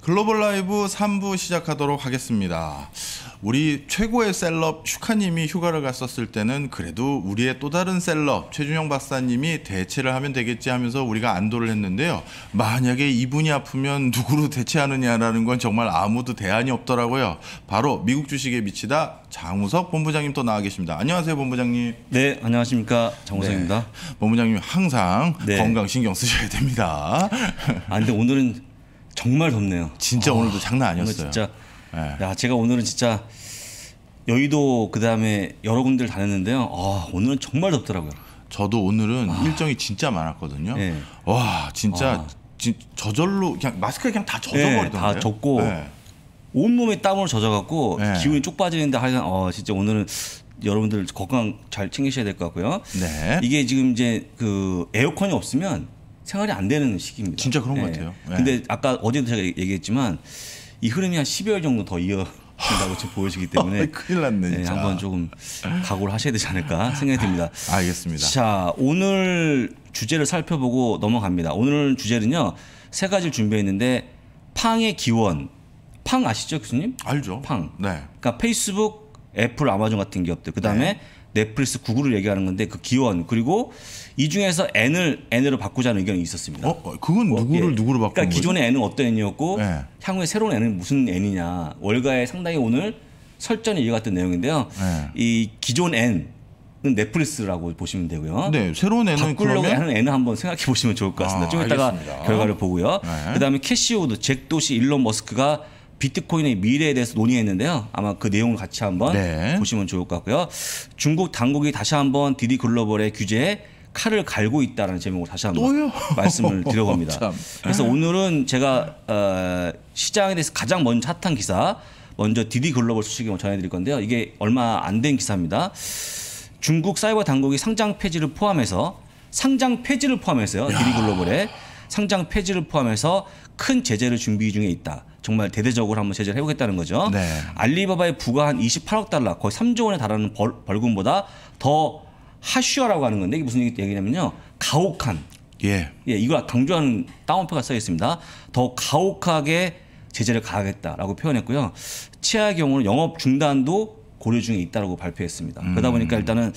글로벌 라이브 3부 시작하도록 하겠습니다. 우리 최고의 셀럽 슈카님이 휴가를 갔었을 때는 그래도 우리의 또 다른 셀럽 최준영 박사님이 대체를 하면 되겠지 하면서 우리가 안도를 했는데요. 만약에 이분이 아프면 누구로 대체하느냐라는 건 정말 아무도 대안이 없더라고요. 바로 미국 주식에 미치다 장우석 본부장님 또 나와 계십니다. 안녕하세요, 본부장님. 네, 안녕하십니까. 장우석입니다. 네, 본부장님 항상 네. 건강 신경 쓰셔야 됩니다. 아, 근데 오늘은 정말 덥네요. 진짜 아, 오늘도 장난 아니었어요. 진짜 네. 야 제가 오늘은 진짜 여의도 그 다음에 여러 군데를 다녔는데요. 아 오늘은 정말 덥더라고요. 저도 오늘은 아. 일정이 진짜 많았거든요. 네. 와 진짜 아. 진, 저절로 그냥 마스크 그냥 다 예, 젖어버리던데. 네, 다 젖고 네. 온 몸에 땀으로 젖어갖고 기운이 쭉 빠지는데 하여간 어 진짜 오늘은 여러분들 건강 잘 챙기셔야 될 것 같고요. 네. 이게 지금 이제 그 에어컨이 없으면 생활이 안 되는 시기입니다. 진짜 그런 것 예. 같아요. 예. 근데 아까 어제도 제가 얘기했지만 이 흐름이 한 12월 정도 더 이어. 된다고 지금 보여지기 때문에 큰일 났네. 네, 한번 조금 각오를 하셔야 되지 않을까 생각이 듭니다. 알겠습니다. 자 오늘 주제를 살펴보고 넘어갑니다. 오늘 주제는요 세 가지를 준비했는데 팡의 기원, 팡 아시죠 교수님? 알죠. 팡. 네. 그러니까 페이스북, 애플, 아마존 같은 기업들. 그 다음에 네. 넷플릭스 구글을 얘기하는 건데 그 기원 그리고 이 중에서 N을 N으로 바꾸자는 의견이 있었습니다. 어, 어 그건 누구를 예. 누구로 바꾸는 그러니까 기존의 N은 어떤 N이었고 네. 향후에 새로운 N은 무슨 N이냐 월가에 상당히 오늘 설전이 이어갔던 내용인데요. 네. 이 기존 N 은 넷플릭스라고 보시면 되고요. 네, 새로운 N은 바꾸려고 하는 N은 한번 생각해 보시면 좋을 것 같습니다. 아, 좀 이따가 알겠습니다. 결과를 보고요. 네. 그다음에 캐시오드잭 도시 일론 머스크가 비트코인의 미래에 대해서 논의했는데요. 아마 그 내용을 같이 한번 네. 보시면 좋을 것 같고요. 중국 당국이 다시 한번 디디 글로벌의 규제에 칼을 갈고 있다라는 제목으로 다시 한번 말씀을 드려봅니다. 그래서 오늘은 제가 어, 시장에 대해서 가장 먼저 핫한 기사 먼저 디디 글로벌 소식을 전해드릴 건데요. 이게 얼마 안 된 기사입니다. 중국 사이버 당국이 상장 폐지를 포함해서 상장 폐지를 포함해서요. 디디 글로벌의 상장 폐지를 포함해서 큰 제재를 준비 중에 있다. 정말 대대적으로 한번 제재를 해보겠다는 거죠. 네. 알리바바의 부가 한 28억 달러, 거의 3조 원에 달하는 벌, 벌금보다 더하슈어라고 하는 건데 이게 무슨 얘기냐면요. 가혹한. 예. 예, 이걸 강조하는 다운표가 써 있습니다. 더 가혹하게 제재를 가하겠다라고 표현했고요. 치아의 경우는 영업 중단도 고려 중에 있다라고 발표했습니다. 음. 그러다 보니까 일단은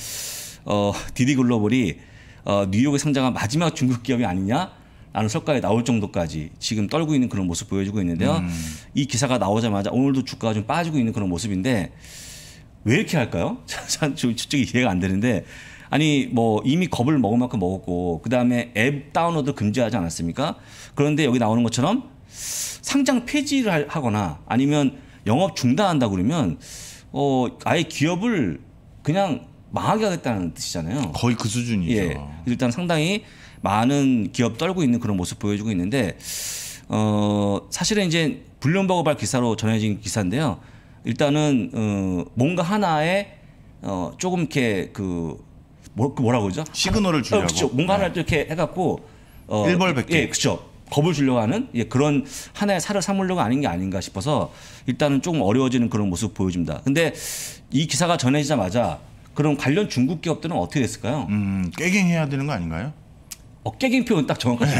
어, 디디 글로벌이 어, 뉴욕에 상장한 마지막 중국 기업이 아니냐 안는석가에 나올 정도까지 지금 떨고 있는 그런 모습 보여주고 있는데요. 음. 이 기사가 나오자마자 오늘도 주가가 좀 빠지고 있는 그런 모습인데 왜 이렇게 할까요? 저쪽이 이해가 안 되는데 아니 뭐 이미 겁을 먹을 만큼 먹었고 그 다음에 앱 다운로드 금지하지 않았습니까? 그런데 여기 나오는 것처럼 상장 폐지를 하거나 아니면 영업 중단한다 그러면 어 아예 기업을 그냥 망하게 하겠다는 뜻이잖아요. 거의 그 수준이죠. 예, 일단 상당히 많은 기업 떨고 있는 그런 모습 보여주고 있는데 어 사실은 이제 블룸버그발 기사로 전해진 기사인데요. 일단은 어 뭔가 하나에 어 조금 이렇게 그 뭐, 그 라고 그러죠? 시그널을 주려고. 어, 그렇 뭔가 네. 하나를 이렇게 해갖고 어, 일벌백계. 예, 그렇죠. 겁을 주려고 하는 예, 그런 하나의 살을 삼으려고 하는 게 아닌가 싶어서 일단은 조금 어려워지는 그런 모습 보여줍니다. 근데 이 기사가 전해지자마자 그럼 관련 중국 기업들은 어떻게 됐을까요? 음, 깨갱해야 되는 거 아닌가요? 어깨갱 표현 딱 정확하죠.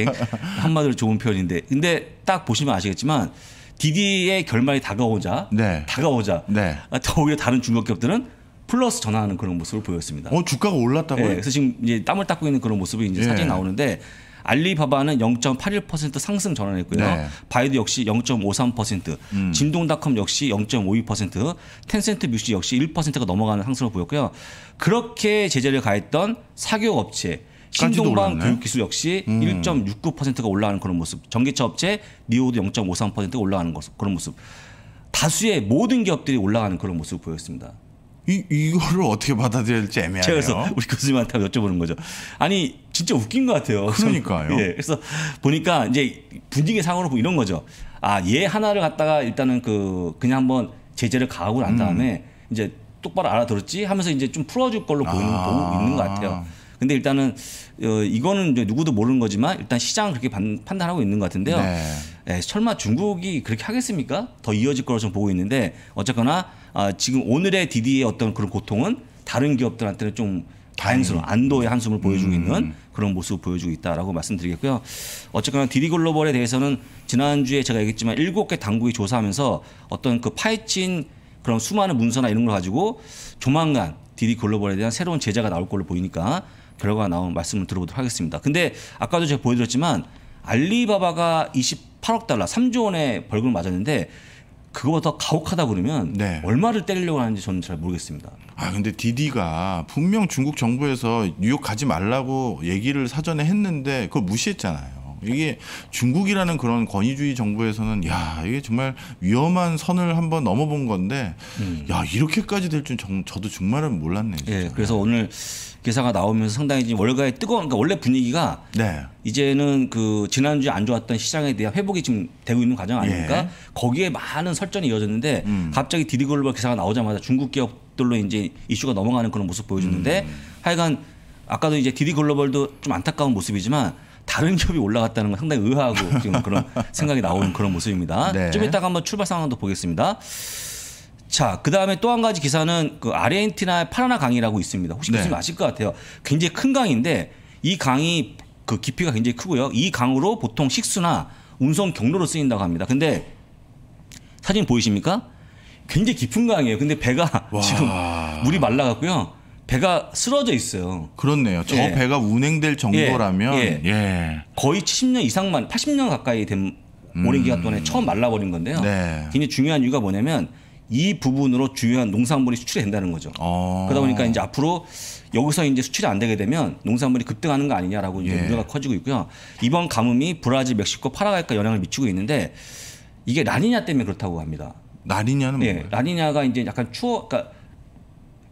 한마디로 좋은 표현인데. 근데 딱 보시면 아시겠지만 디디의 결말이 다가오자 네. 다가오자 네. 아, 오히려 다른 중국 기업들은 플러스 전환하는 그런 모습을 보였습니다. 어 주가가 올랐다고요? 네, 그래서 지금 이제 땀을 닦고 있는 그런 모습이 이제 예. 사진이 나오는데 알리바바는 0.81% 상승 전환했고요. 네. 바이드 역시 0.53%, 음. 진동닷컴 역시 0.52%, 텐센트 뮤직 역시 1%가 넘어가는 상승을 보였고요. 그렇게 제재를 가했던 사교업체 신동방 교육기술 역시 음. 1.69%가 올라가는 그런 모습. 전기차 업체 니오도 0.53%가 올라가는 모습, 그런 모습. 다수의 모든 기업들이 올라가는 그런 모습을 보였습니다. 이, 이거를 어떻게 받아들일지 애매하네요. 그래서 우리 교수님한테 여쭤보는 거죠. 아니 진짜 웃긴 것 같아요. 그러니까요. 예, 그래서 보니까 이제 분위기 상으로 이런 거죠. 아 얘 하나를 갖다가 일단은 그 그냥 한번 제재를 가하고 난 음. 다음에 음. 이제 똑바로 알아들었지 하면서 이제 좀 풀어줄 걸로 보이는 아. 보고 있는 것 같아요. 근데 일단은 어, 이거는 이제 누구도 모르는 거지만 일단 시장은 그렇게 반, 판단하고 있는 것 같은데요. 네. 예, 설마 중국이 그렇게 하겠습니까? 더 이어질 거로 저는 보고 있는데 어쨌거나 아, 지금 오늘의 디디의 어떤 그런 고통은 다른 기업들한테는 좀 다행스러운 안도의 한숨을 보여주고 있는 음. 그런 모습을 보여주고 있다라고 말씀드리겠고요. 어쨌거나 디디글로벌에 대해서는 지난주에 제가 얘기했지만 일곱 개 당국이 조사하면서 어떤 그 파헤친 그런 수많은 문서나 이런 걸 가지고 조만간 디디글로벌에 대한 새로운 제재가 나올 걸로 보이니까 결과가 나온 말씀을 들어보도록 하겠습니다. 근데 아까도 제가 보여드렸지만 알리바바가 28억 달러, 3조 원의 벌금을 맞았는데 그거보다 가혹하다 그러면 네. 얼마를 때리려고 하는지 저는 잘 모르겠습니다. 아 근데 디디가 분명 중국 정부에서 뉴욕 가지 말라고 얘기를 사전에 했는데 그걸 무시했잖아요. 이게 중국이라는 그런 권위주의 정부에서는 야 이게 정말 위험한 선을 한번 넘어본 건데 음. 야 이렇게까지 될 줄 저도 정말은 몰랐네요. 예, 그래서 오늘 기사가 나오면서 상당히 지금 월가에 뜨거운 그러니까 원래 분위기가 네. 이제는 그 지난주에 안 좋았던 시장에 대한 회복이 지금 되고 있는 과정 아닙니까? 예. 거기에 많은 설전이 이어졌는데 음. 갑자기 디디글로벌 기사가 나오자마자 중국 기업들로 이제 이슈가 넘어가는 그런 모습 보여줬는데 음. 하여간 아까도 이제 디디글로벌도 좀 안타까운 모습이지만 다른 기업이 올라갔다는 건 상당히 의아하고 지금 그런 생각이 나오는 그런 모습입니다. 네. 좀 이따가 한번 출발 상황도 보겠습니다. 자, 그 다음에 또 한 가지 기사는 그 아르헨티나의 파라나 강이라고 있습니다. 혹시 네. 보시면 아실 것 같아요. 굉장히 큰 강인데 이 강이 그 깊이가 굉장히 크고요. 이 강으로 보통 식수나 운송 경로로 쓰인다고 합니다. 근데 사진 보이십니까? 굉장히 깊은 강이에요. 근데 배가 와. 지금 물이 말라갔고요. 배가 쓰러져 있어요. 그렇네요. 저 예. 배가 운행될 예. 정도라면 예. 예. 거의 70년 이상만 80년 가까이 된 음. 오랜 기간 동안에 처음 말라버린 건데요. 네. 굉장히 중요한 이유가 뭐냐면 이 부분으로 중요한 농산물이 수출이 된다는 거죠. 아. 그러다 보니까 이제 앞으로 여기서 이제 수출이 안 되게 되면 농산물이 급등하는 거 아니냐라고 이제 예. 우려가 커지고 있고요. 이번 가뭄이 브라질, 멕시코, 파라과이까 영향을 미치고 있는데 이게 라니냐 때문에 그렇다고 합니다. 라니냐는 예, 뭔가 라니냐가 이제 약간 추워, 그러니까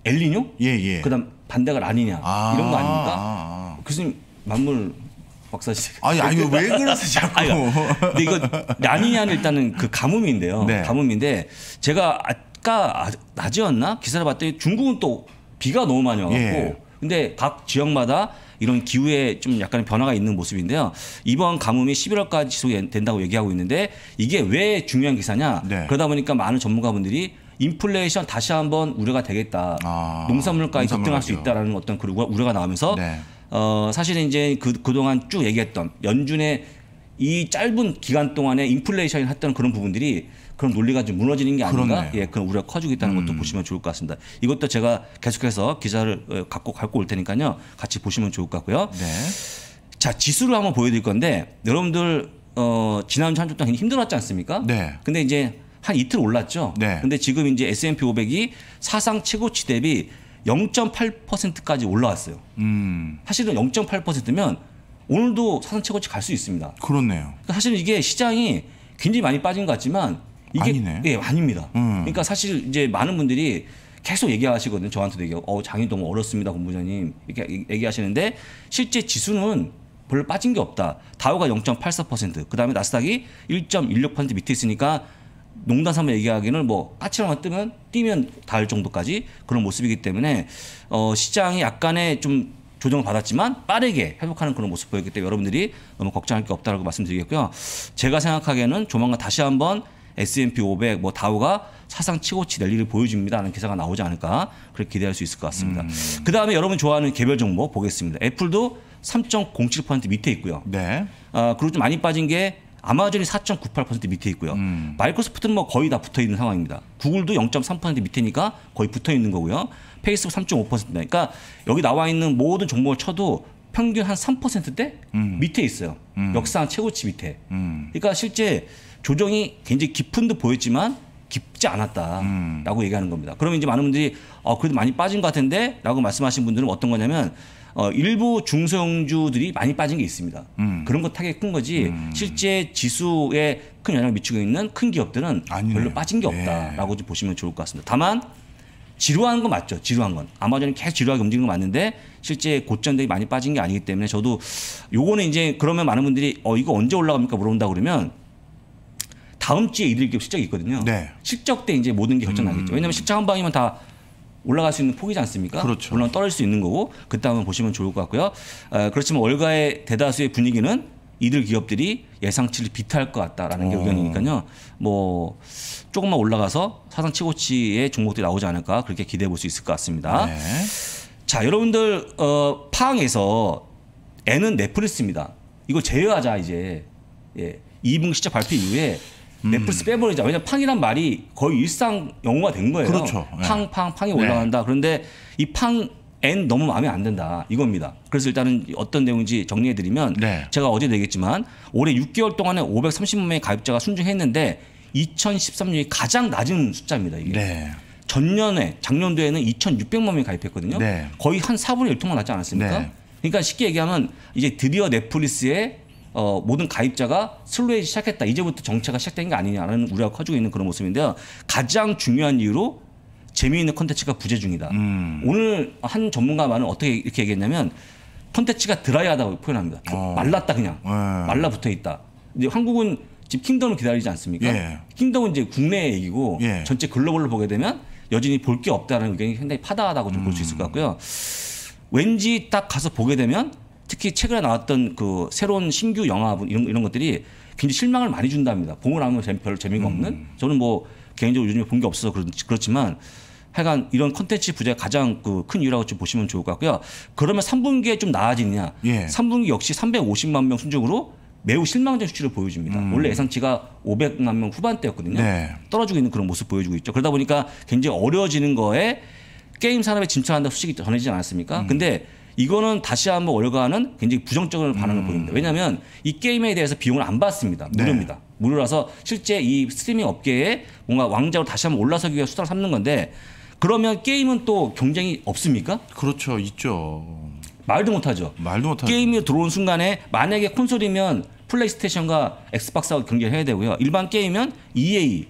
엘리뇨? 예, 예. 그다음 반대가 라니냐 아. 이런 거 아닙니까? 아. 아, 아. 교수님 만물 박사 씨. 아니 아니 왜 그러세요 자꾸. 아니, 그러니까 근데 이거 라니냐는 일단은 그 가뭄인데요. 네. 가뭄인데 제가 아까 낮이었나 기사를 봤더니 중국은 또 비가 너무 많이 와갖고 예. 근데 각 지역마다 이런 기후에 좀 약간 변화가 있는 모습인데요. 이번 가뭄이 11월까지 지속된다고 얘기하고 있는데 이게 왜 중요한 기사냐? 네. 그러다 보니까 많은 전문가분들이 인플레이션 다시 한번 우려가 되겠다. 아, 농산물가에 농 급등할 수 있다라는 어떤 그런 우려가 나오면서 네. 어, 사실은 이제 그, 그동안 쭉 얘기했던 연준의 이 짧은 기간 동안에 인플레이션이 했던 그런 부분들이 그런 논리가 좀 무너지는 게 아닌가? 예, 그런 우려가 커지고 있다는 것도 음. 보시면 좋을 것 같습니다. 이것도 제가 계속해서 기사를 어, 갖고 갖고 올 테니까요. 같이 보시면 좋을 것 같고요. 네. 자, 지수를 한번 보여드릴 건데 여러분들 어, 지난 한 주 동안 힘들었지 않습니까? 네. 근데 이제 한 이틀 올랐죠. 네. 근데 지금 이제 S&P 500이 사상 최고치 대비 0.8%까지 올라왔어요. 음. 사실은 0.8%면 오늘도 사상 최고치 갈 수 있습니다. 그렇네요. 그러니까 사실은 이게 시장이 굉장히 많이 빠진 것 같지만 이게 아니네. 예, 아닙니다. 음. 그러니까 사실 이제 많은 분들이 계속 얘기하시거든요. 저한테도 얘기하고 어, 장이 너무 어렵습니다, 공부자님 이렇게 얘기하시는데 실제 지수는 별로 빠진 게 없다. 다우가 0.84%, 그다음에 나스닥이 1.16% 밑에 있으니까 농단 삼아 얘기하기는 뭐 까치랑 뜨면 뛰면 닿을 정도까지 그런 모습이기 때문에 어, 시장이 약간의 좀 조정을 받았지만 빠르게 회복하는 그런 모습 보였기 때문에 여러분들이 너무 걱정할 게 없다라고 말씀드리겠고요. 제가 생각하기에는 조만간 다시 한번 S&P 500, 뭐 다우가 사상 치고치 낼 일을 보여줍니다라는 기사가 나오지 않을까 그렇게 기대할 수 있을 것 같습니다. 음. 그 다음에 여러분 좋아하는 개별 종목 보겠습니다. 애플도 3.07% 밑에 있고요. 네. 아 그리고 좀 많이 빠진 게 아마존이 4.98% 밑에 있고요. 음. 마이크로소프트는 뭐 거의 다 붙어 있는 상황입니다. 구글도 0.3% 밑에니까 거의 붙어 있는 거고요. 페이스북 3.5%입니다. 그러니까 여기 나와 있는 모든 종목을 쳐도 평균 한 3%대 음. 밑에 있어요. 음. 역사상 최고치 밑에. 음. 그러니까 실제 조정이 굉장히 깊은 듯 보였지만 깊지 않았다라고 음. 얘기하는 겁니다. 그러면 이제 많은 분들이 어 그래도 많이 빠진 것 같은데라고 말씀하신 분들은 어떤 거냐면 어, 일부 중소형주들이 많이 빠진 게 있습니다. 음. 그런 것 타격이 큰 거지 음. 실제 지수에 큰 영향을 미치고 있는 큰 기업들은 아니네. 별로 빠진 게 예. 없다라고 예. 좀 보시면 좋을 것 같습니다. 다만 지루한 건 맞죠. 지루한 건. 아마존이 계속 지루하게 움직이는 건 맞는데 실제 고점들이 많이 빠진 게 아니기 때문에 저도 요거는 이제 그러면 많은 분들이 어 이거 언제 올라갑니까 물어본다 그러면 다음 주에 이들 기업 실적이 있거든요. 네. 실적 때 이제 모든 게 결정나겠죠. 음. 왜냐하면 실적 한 방이면 다 올라갈 수 있는 폭이지 않습니까? 그렇죠. 물론 떨어질 수 있는 거고 그다음번 보시면 좋을 것 같고요. 아, 그렇지만 월가의 대다수의 분위기는 이들 기업들이 예상치를 비탈할것 같다라는 게 어. 의견이니까요. 뭐 조금만 올라가서 사상 최고치의 종목들이 나오지 않을까 그렇게 기대해 볼 수 있을 것 같습니다. 네. 자, 여러분들 어, 파항에서 N은 넷플릭스입니다. 이거 제외하자 이제 예. 2분 기 시작 발표 이후에 음. 넷플릭스 빼버리자. 왜냐면 팡이란 말이 거의 일상 영어가 된 거예요. 그렇죠. 팡, 네. 팡, 팡이 올라간다. 네. 그런데 이 팡, 엔 너무 마음에 안 든다 이겁니다. 그래서 일단은 어떤 내용인지 정리해드리면 네. 제가 어제 얘기했지만 올해 6개월 동안에 530만 명의 가입자가 순증했는데 2013년이 가장 낮은 숫자입니다. 이게. 네. 전년에 작년도에는 2,600만 명이 가입했거든요. 네. 거의 한 4분의 1통만 하지 않았습니까? 네. 그러니까 쉽게 얘기하면 이제 드디어 넷플릭스의 어, 모든 가입자가 슬로우해 시작했다. 이제부터 정체가 시작된 게 아니냐라는 우려가 커지고 있는 그런 모습인데요. 가장 중요한 이유로 재미있는 콘텐츠가 부재 중이다. 음. 오늘 한 전문가 말은 어떻게 이렇게 얘기했냐면 콘텐츠가 드라이하다고 표현합니다. 어. 말랐다 그냥 네. 말라붙어 있다. 이제 한국은 지금 킹덤을 기다리지 않습니까? 예. 킹덤은 이제 국내 얘기고 예. 전체 글로벌로 보게 되면 여전히 볼 게 없다는 의견이 상당히 파다하다고 좀 볼수 음. 있을 것 같고요. 왠지 딱 가서 보게 되면 특히 최근에 나왔던 그 새로운 신규 영화 이런, 이런 것들이 굉장히 실망을 많이 준답니다. 봉을 하면 별 재미가 없는. 음. 저는 뭐 개인적으로 요즘에 본 게 없어서 그렇지만 하여간 이런 컨텐츠 부재가 가장 그 큰 이유라고 좀 보시면 좋을 것 같고요. 그러면 3분기에 좀 나아지느냐. 예. 3분기 역시 350만 명 순적으로 매우 실망적인 수치를 보여줍니다. 음. 원래 예상치가 500만 명 후반대였거든요. 네. 떨어지고 있는 그런 모습 보여주고 있죠. 그러다 보니까 굉장히 어려워지는 거에 게임 산업에 진출한다 소식이 전해지지 않았습니까? 음. 근데 이거는 다시 한번 월가는 굉장히 부정적인 반응을 음. 보입니다. 왜냐하면 이 게임에 대해서 비용을 안 받습니다. 네. 무료입니다. 네. 무료라서 실제 이 스트리밍 업계에 뭔가 왕자로 다시 한번 올라서기 위해 수단을 삼는 건데 그러면 게임은 또 경쟁이 없습니까? 그렇죠, 있죠. 말도 못하죠. 말도 못하죠. 게임이 들어온 순간에 만약에 콘솔이면 플레이스테이션과 엑스박스하고 경쟁해야 을 되고요. 일반 게임은 EA,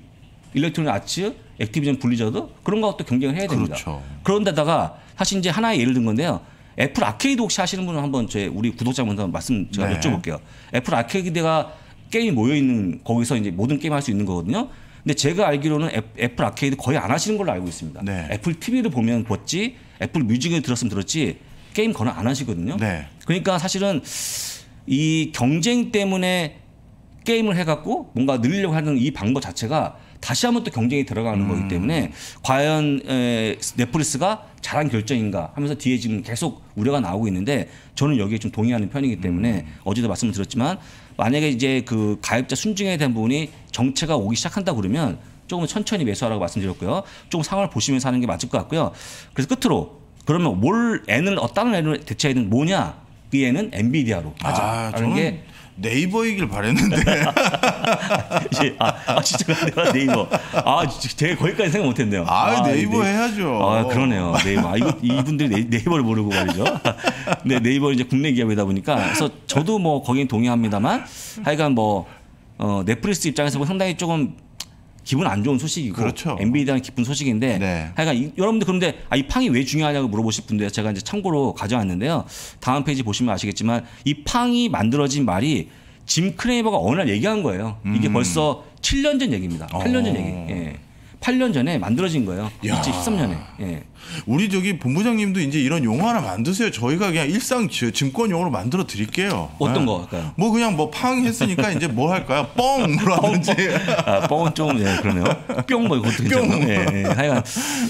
일렉트로닉 아츠, 액티비전 블리자드 그런 거하고 또 경쟁을 해야 됩니다. 그렇죠. 그런데다가 사실 이제 하나의 예를 든 건데요. 애플 아케이드 혹시 하시는 분은 한번 제 우리 구독자분들 말씀 제가 네. 여쭤볼게요. 애플 아케이드가 게임 모여 있는 거기서 이제 모든 게임 할 수 있는 거거든요. 근데 제가 알기로는 애플 아케이드 거의 안 하시는 걸로 알고 있습니다. 네. 애플 TV를 보면 봤지, 애플 뮤직을 들었으면 들었지 게임 거는 안 하시거든요. 네. 그러니까 사실은 이 경쟁 때문에 게임을 해갖고 뭔가 늘리려고 하는 이 방법 자체가 다시 한번 또 경쟁이 들어가는 음. 거기 때문에 과연 넷플릭스가 잘한 결정인가 하면서 뒤에 지금 계속 우려가 나오고 있는데 저는 여기에 좀 동의하는 편이기 때문에 음. 어제도 말씀을 드렸지만 만약에 이제 그 가입자 순증에 대한 부분이 정체가 오기 시작한다 그러면 조금 천천히 매수하라고 말씀드렸고요. 조금 상황을 보시면서 하는 게 맞을 것 같고요. 그래서 끝으로 그러면 뭘 N을 어떤 N을 대체해야 되는 뭐냐? 그 N은 엔비디아로 하죠 아, 저는... 게 네이버이길 바랬는데. 예, 아, 아, 진짜 내가 네이버. 아 되게 거기까지 생각 못했네요. 아, 아 네, 네이버 네, 해야죠. 아 그러네요. 네이버. 아, 이거, 이분들이 네, 이버를 모르고 말이죠. 네 네이버 이제 국내 기업이다 보니까 그래서 저도 뭐거긴 동의합니다만 하여간 뭐 어, 넷플릭스 입장에서 뭐 상당히 조금 기분 안 좋은 소식이고 그렇죠. NBA에 대한 기쁜 소식인데 네. 하여간 이, 여러분들 그런데 아, 이 팡이 왜 중요하냐고 물어보실 분들 제가 이제 참고로 가져왔는데요. 다음 페이지 보시면 아시겠지만 이 팡이 만들어진 말이 짐 크레이버가 어느 날 얘기한 거예요. 이게 음. 벌써 7년 전 얘기입니다. 8년 전 얘기. 어. 예. 8년 전에 만들어진 거예요. 야. 2013년에. 예. 우리 저기 본부장님도 이제 이런 용어 하나 만드세요. 저희가 그냥 일상 증권 용어로 만들어 드릴게요. 어떤 예. 거 할까요? 뭐 그냥 뭐 팡 했으니까 이제 뭐 할까요? 뻥이라든지. 아, 아, 뻥은 좀 예, 그러네요. 뿅뭐 이것도 괜 예, 예. 하여간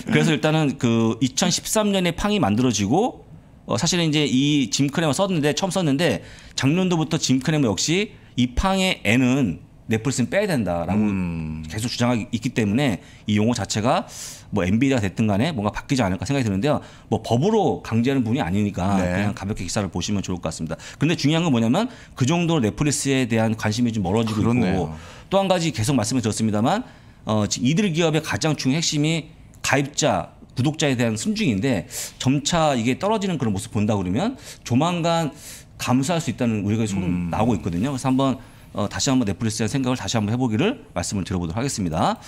그래서 일단은 그 2013년에 팡이 만들어지고 어, 사실은 이제 이 짐크램을 썼는데 처음 썼는데 작년도부터 짐크램 역시 이 팡의 N은 넷플릭스는 빼야 된다라고 음. 계속 주장하기 있기 때문에 이 용어 자체가 뭐 MBA가 됐든 간에 뭔가 바뀌지 않을까 생각이 드는데요. 뭐 법으로 강제하는 분이 아니니까 네. 그냥 가볍게 기사를 보시면 좋을 것 같습니다. 근데 중요한 건 뭐냐면 그 정도로 넷플릭스에 대한 관심이 좀 멀어지고 그렇네요. 있고 또 한 가지 계속 말씀을 드렸습니다만 어, 이들 기업의 가장 중요한 핵심이 가입자 구독자에 대한 순증인데 점차 이게 떨어지는 그런 모습 본다 그러면 조만간 감수할 수 있다는 우리가 소문 음. 나오고 있거든요. 그래서 한번 어, 다시 한번 넷플릭스의 생각을 다시 한번 해보기를 말씀을 드려보도록 하겠습니다.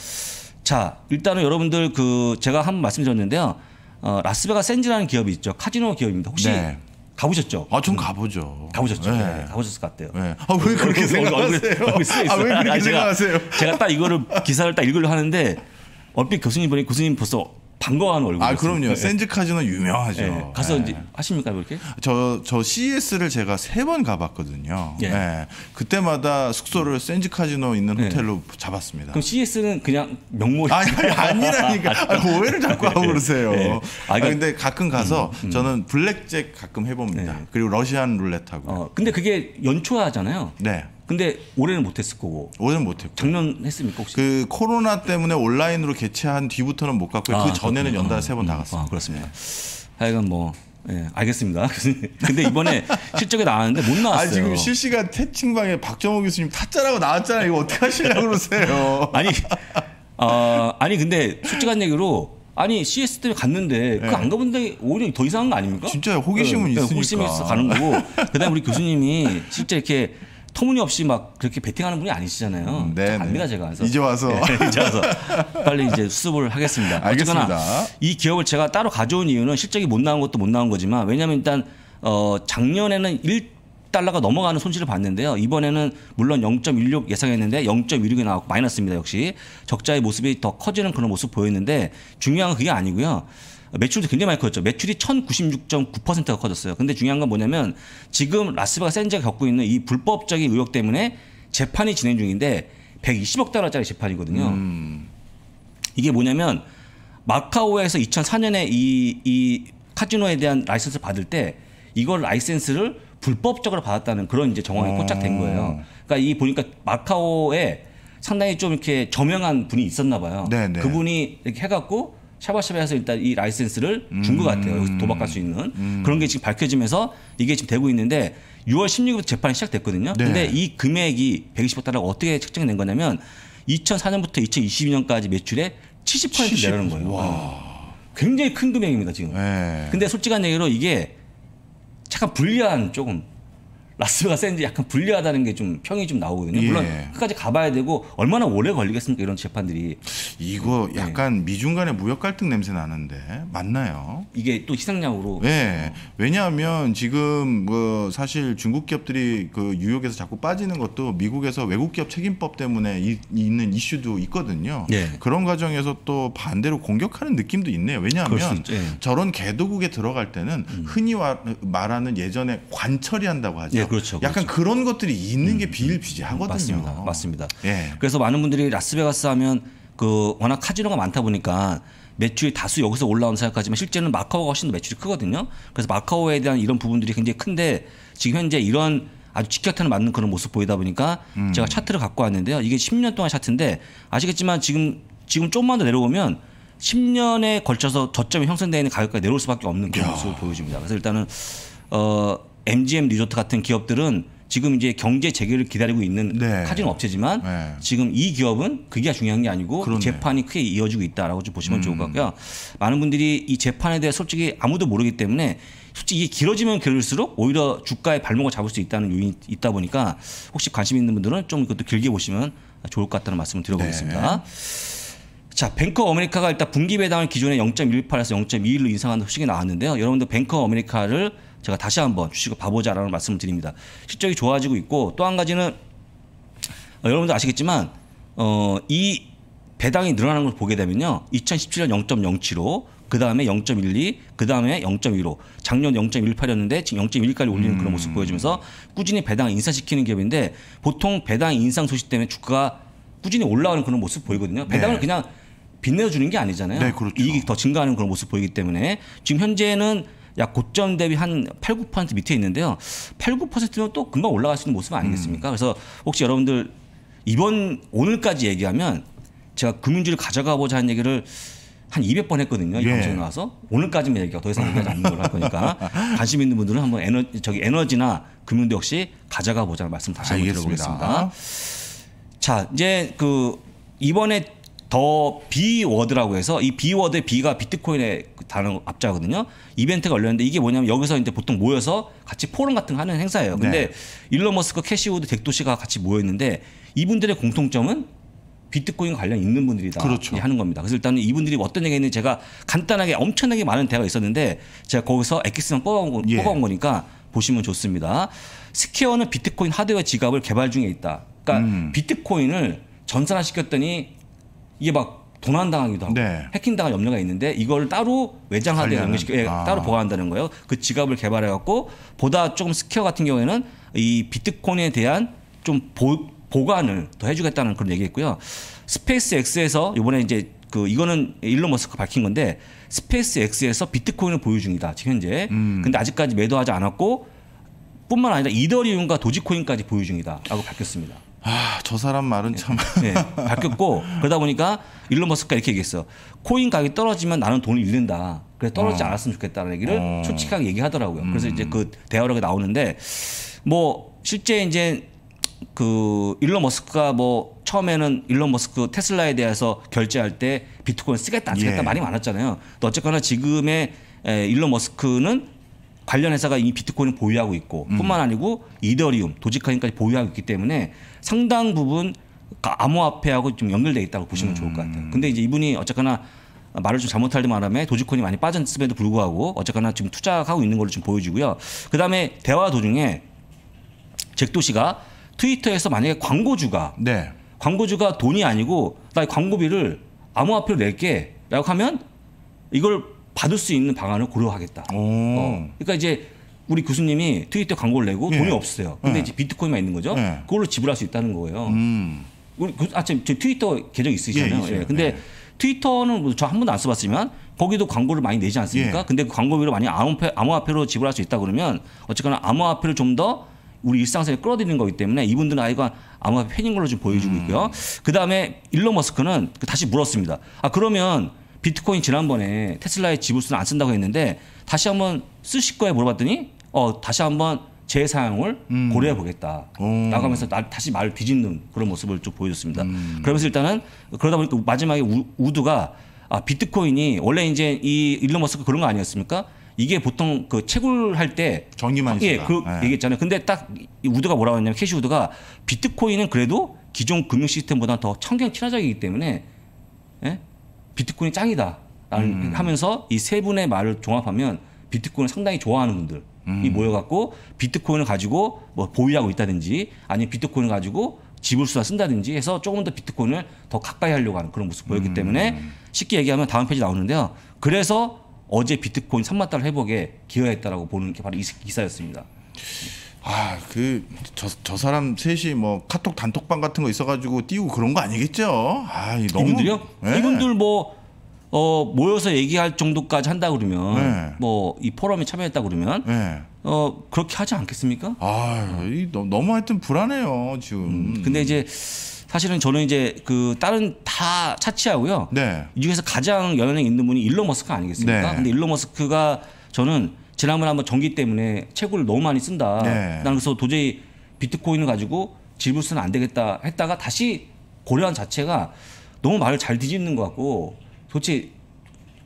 자, 일단은 여러분들 그 제가 한 말씀 드렸는데요. 어, 라스베가 센즈라는 기업이 있죠. 카지노 기업입니다. 혹시 네. 가보셨죠? 아, 좀 가보죠. 가보셨죠? 네. 네, 가보셨을 것 같아요. 네. 아, 왜 그렇게 생각하세요? 아, 왜 그렇게 생각하세요? 제가, 제가 딱 이거를 기사를 딱 읽으려 하는데 얼핏 교수님 보니 교수님 벌써 반가워하는 얼굴. 아 그럼요. 센즈 네. 카지노 네. 유명하죠. 예. 가서 예. 이제 하십니까 그렇게? 저저 저 CS를 제가 세 번 가봤거든요. 예. 예. 그때마다 숙소를 센즈 음. 카지노 있는 호텔로 잡았습니다. 그럼 CS는 그냥 명목이 아니, 아니 아니라니까 아, 오해를 자꾸 하고 그러세요. 예. 아, 그러니까, 근데 가끔 가서 음, 음. 저는 블랙잭 가끔 해봅니다. 그리고 러시안 룰렛하고. 어, 근데 그게 연초하잖아요. 네. 근데 올해는 못했을 거고. 올해는 못했고. 작년 했습니까 혹시? 그 코로나 때문에 온라인으로 개최한 뒤부터는 못 갔고요. 아, 그 전에는 연달아 세번 음, 나갔어요. 아, 그렇습니다. 네. 하여간 뭐 예, 알겠습니다. 근데 이번에 실적이 나왔는데 못 나왔어요. 아, 지금 실시간 태칭방에 박정호 교수님 타짜라고 나왔잖아요. 이거 어떻게 하시려고 그러세요? 아니, 어, 아니 근데 솔직한 얘기로 아니 CS 때문에 갔는데 네. 그안 가본 데 오히려 더 이상한 거 아닙니까? 진짜 호기심은 네, 네, 있으니까. 호기심이 있어 가는 거고. 그다음에 우리 교수님이 실제 이렇게 터무니없이 막 그렇게 베팅하는 분이 아니시잖아요. 음, 네. 압니다 제가. 그래서 이제 와서 네, 이제 와서 빨리 이제 수습을 하겠습니다. 알겠습니다. 이 기업을 제가 따로 가져온 이유는 실적이 못 나온 것도 못 나온 거지만 왜냐하면 일단 어 작년에는 1달러가 넘어가는 손실을 봤는데요. 이번에는 물론 0.16 예상했는데 0.16이 나왔고 마이너스입니다. 역시 적자의 모습이 더 커지는 그런 모습 보였는데 중요한 건 그게 아니고요. 매출도 굉장히 많이 커졌죠. 매출이 1096.9%가 커졌어요. 근데 중요한 건 뭐냐면 지금 라스베가 센즈가 겪고 있는 이 불법적인 의혹 때문에 재판이 진행 중인데 120억 달러짜리 재판이거든요. 음. 이게 뭐냐면 마카오에서 2004년에 이, 이 카지노에 대한 라이센스 를 받을 때 이걸 라이센스를 불법적으로 받았다는 그런 이제 정황이 포착된 어. 거예요. 그러니까 이 보니까 마카오에 상당히 좀 이렇게 저명한 분이 있었나 봐요. 네네. 네. 그분이 이렇게 해갖고 샤바샤바에서 일단 이 라이센스를 준것 음. 같아요. 도박할 수 있는 음. 음. 그런 게 지금 밝혀지면서 이게 지금 되고 있는데 6월 16일부터 재판이 시작됐거든요. 네. 근데 이 금액이 120억 달러가 어떻게 책정이 된 거냐면 2004년부터 2022년까지 매출의 70% 70? 내라는 거예요. 와. 어. 굉장히 큰 금액입니다 지금. 네. 근데 솔직한 얘기로 이게 약간 불리한 조금 라스가센지 약간 불리하다는 게 좀 평이 좀 나오거든요. 물론 예. 끝까지 가봐야 되고 얼마나 오래 걸리겠습니까 이런 재판들이. 이거 네. 약간 네. 미중 간의 무역 갈등 냄새 나는데 맞나요? 이게 또 희생양으로. 네. 예. 왜냐하면 지금 뭐 사실 중국 기업들이 그뉴욕에서 자꾸 빠지는 것도 미국에서 외국 기업 책임법 때문에 이, 있는 이슈도 있거든요. 네. 그런 과정에서 또 반대로 공격하는 느낌도 있네요. 왜냐하면 예. 저런 개도국에 들어갈 때는 음. 흔히 와, 말하는 예전에 관철이 한다고 하죠. 네, 그렇죠, 그렇죠. 약간 그런 것들이 있는 게 음, 음. 비일비재하거든요. 맞습니다. 맞습니다. 예. 그래서 많은 분들이 라스베가스 하면 그 워낙 카지노가 많다 보니까 매출이 다수 여기서 올라온 생각하지만 실제는 마카오가 훨씬 더 매출이 크거든요. 그래서 마카오에 대한 이런 부분들이 굉장히 큰데 지금 현재 이런 아주 직격탄을 맞는 그런 모습 보이다 보니까 음. 제가 차트를 갖고 왔는데요. 이게 10년 동안 차트인데 아시겠지만 지금 지금 조금만 더 내려오면 10년에 걸쳐서 저점이 형성되어 있는 가격까지 내려올 수밖에 없는 그런 모습을 보여줍니다. 그래서 일단은 어 MGM 리조트 같은 기업들은 지금 이제 경제 재개를 기다리고 있는 네. 카지노 업체지만 네. 지금 이 기업은 그게 중요한 게 아니고 그렇네. 재판이 크게 이어지고 있다라고 좀 보시면 음. 좋을 것 음. 같고요. 많은 분들이 이 재판에 대해 솔직히 아무도 모르기 때문에 솔직히 이게 길어지면 길을수록 오히려 주가에 발목을 잡을 수 있다는 요인이 있다 보니까 혹시 관심 있는 분들은 좀 그것도 길게 보시면 좋을 것 같다는 말씀을 드려보겠습니다. 네. 자, 뱅커 어메리카가 일단 분기 배당을 기존에 0.18에서 0.21로 인상한는 소식이 나왔는데요. 여러분들 뱅커 어메리카를 제가 다시 한번 주식을 봐보자라는 말씀을 드립니다. 실적이 좋아지고 있고 또 한 가지는 어, 여러분들 아시겠지만 어, 이 배당이 늘어나는 걸 보게 되면요. 2017년 0.07로 그 다음에 0.12, 그 다음에 0.15, 작년 0.18이었는데 지금 0.1까지 올리는 음. 그런 모습 음. 보여주면서 꾸준히 배당 인상시키는 기업인데 보통 배당 인상 소식 때문에 주가가 꾸준히 올라오는 그런 모습 보이거든요. 네. 배당을 네. 그냥 빛내주는 게 아니잖아요. 네, 그렇죠. 이익이 더 증가하는 그런 모습 보이기 때문에 지금 현재는 약 고점 대비 한 8, 9% 밑에 있는데요. 8, 9%면 또 금방 올라갈 수 있는 모습 아니겠습니까? 음. 그래서 혹시 여러분들 이번 오늘까지 얘기하면 제가 금융주를 가져가보자 하는 얘기를 한 200번 했거든요. 이 예. 방송에 나와서 오늘까지만 얘기가 더 이상 얘기하지 않는 걸로 할 거니까 관심 있는 분들은 한번 에너 저기 에너지나 금융도 역시 가져가 보자는 말씀 다시 한번 드려보겠습니다. 자 이제 그 이번에 더 비워드라고 해서 이 비워드의 B가 비트코인의 단어 앞자거든요. 이벤트가 열렸는데 이게 뭐냐면 여기서 이제 보통 모여서 같이 포럼 같은 거 하는 행사예요. 근데 네. 일론 머스크, 캐시우드, 덱도시가 같이 모였는데 이분들의 공통점은 비트코인 관련 있는 분들이다 그렇죠. 하는 겁니다. 그래서 일단은 이분들이 어떤 얘기 했는지 제가 간단하게 엄청나게 많은 대화가 있었는데 제가 거기서 엑기스만 뽑아온, 거, 예. 뽑아온 거니까 보시면 좋습니다. 스퀘어는 비트코인 하드웨어 지갑을 개발 중에 있다. 그러니까 음. 비트코인을 전산화시켰더니 이게 막 도난당하기도 하고 네. 해킹당할 염려가 있는데 이걸 따로 외장하드에 연결시켜 예, 아. 따로 보관한다는 거예요. 그 지갑을 개발해 갖고 보다 조금 스퀘어 같은 경우에는 이 비트코인에 대한 좀 보, 보관을 더 해주겠다는 그런 얘기했고요. 스페이스 X에서 이번에 이제 그 이거는 일론 머스크 밝힌 건데 스페이스 X에서 비트코인을 보유 중이다 지금 현재. 음. 근데 아직까지 매도하지 않았고 뿐만 아니라 이더리움과 도지코인까지 보유 중이다라고 밝혔습니다. 아, 저 사람 말은 참. 네, 바뀌었고, 그러다 보니까 일론 머스크가 이렇게 얘기했어. 코인 가격이 떨어지면 나는 돈을 잃는다. 그래서 떨어지지 어. 않았으면 좋겠다는 얘기를 어. 솔직하게 얘기하더라고요. 그래서 이제 음. 그대화록에 나오는데, 뭐, 실제 이제 그 일론 머스크가 뭐 처음에는 일론 머스크 테슬라에 대해서 결제할 때 비트코인 쓰겠다 안 쓰겠다 예. 말이 많았잖아요. 또 어쨌거나 지금의 에, 일론 머스크는 관련 회사가 이미 비트코인을 보유하고 있고 음. 뿐만 아니고 이더리움, 도지카인까지 보유하고 있기 때문에 상당 부분 그러니까 암호화폐하고 좀 연결돼 있다고 보시면 음. 좋을 것 같아요. 음. 근데 이제 이분이 어쨌거나 말을 좀 잘못할 바하면 도지코인이 많이 빠졌음에도 불구하고 어쨌거나 지금 투자하고 있는 걸로 지금 보여지고요. 그다음에 대화 도중에 잭도 씨가 트위터에서 만약에 광고주가 네. 광고주가 돈이 아니고 나 광고비를 암호화폐로 낼게라고 하면 이걸 받을 수 있는 방안을 고려하겠다. 어. 그러니까 이제 우리 교수님이 트위터 광고를 내고 예. 돈이 없어요. 근데 예. 이제 비트코인만 있는 거죠. 예. 그걸로 지불할 수 있다는 거예요. 음. 우리 아참 트위터 계정 있으시잖아요. 예, 예. 근데 트위터는 뭐 저한 번도 안 써봤지만 거기도 광고를 많이 내지 않습니까? 예. 근데 그광고비로 많이 암호화폐, 암호화폐로 지불할 수 있다 그러면 어쨌거나 암호화폐를 좀 더 우리 일상생활에 끌어들이는 거기 때문에 이분들은 아이가 암호화폐 팬인 걸로 좀 보여주고 음. 있고요. 그 다음에 일론 머스크는 다시 물었습니다. 아 그러면 비트코인 지난번에 테슬라의 지불수는 안 쓴다고 했는데 다시 한번 쓰실 거예요 물어봤더니 어, 다시 한번 재사용을 음. 고려해 보겠다. 라고 하면서 나, 다시 말을 뒤집는 그런 모습을 좀 보여줬습니다. 음. 그러면서 일단은 그러다 보니까 마지막에 우, 우드가 아, 비트코인이 원래 이제 이 일론 머스크 그런 거 아니었습니까? 이게 보통 그 채굴할 때 정리만 예, 그 네. 얘기했잖아요. 근데 딱 우드가 뭐라고 했냐면 캐시 우드가 비트코인은 그래도 기존 금융 시스템보다 더 청경 친화적이기 때문에 예? 비트코인이 짱이다. 라는 음. 하면서 이 세 분의 말을 종합하면 비트코인을 상당히 좋아하는 분들 음. 모여갖고 비트코인을 가지고 뭐 보유하고 있다든지 아니면 비트코인을 가지고 지불수단 쓴다든지 해서 조금 더 비트코인을 더 가까이 하려고 하는 그런 모습 보였기 음. 때문에 쉽게 얘기하면 다음 페이지 나오는데요. 그래서 어제 비트코인 3만 달러 회복에 기여했다라고 보는 게 바로 이 기사였습니다. 아, 그, 저, 저 사람 셋이 뭐 카톡 단톡방 같은 거 있어가지고 띄우고 그런 거 아니겠죠? 아, 너무. 이분들요? 네. 예. 이분들 뭐어 모여서 얘기할 정도까지 한다 그러면 네. 뭐이 포럼에 참여했다 그러면 네. 어 그렇게 하지 않겠습니까? 아 너무 하여튼 불안해요 지금. 음, 근데 이제 사실은 저는 이제 그 다른 다 차치하고요. 네. 이 중에서 가장 연향력 있는 분이 일론 머스크 아니겠습니까? 네. 근데 일론 머스크가 저는 지난번에 한번 전기 때문에 채굴을 너무 많이 쓴다. 네. 난 그래서 도저히 비트코인을 가지고 질불 쓰는 안 되겠다 했다가 다시 고려한 자체가 너무 말을 잘 뒤집는 것 같고 도대체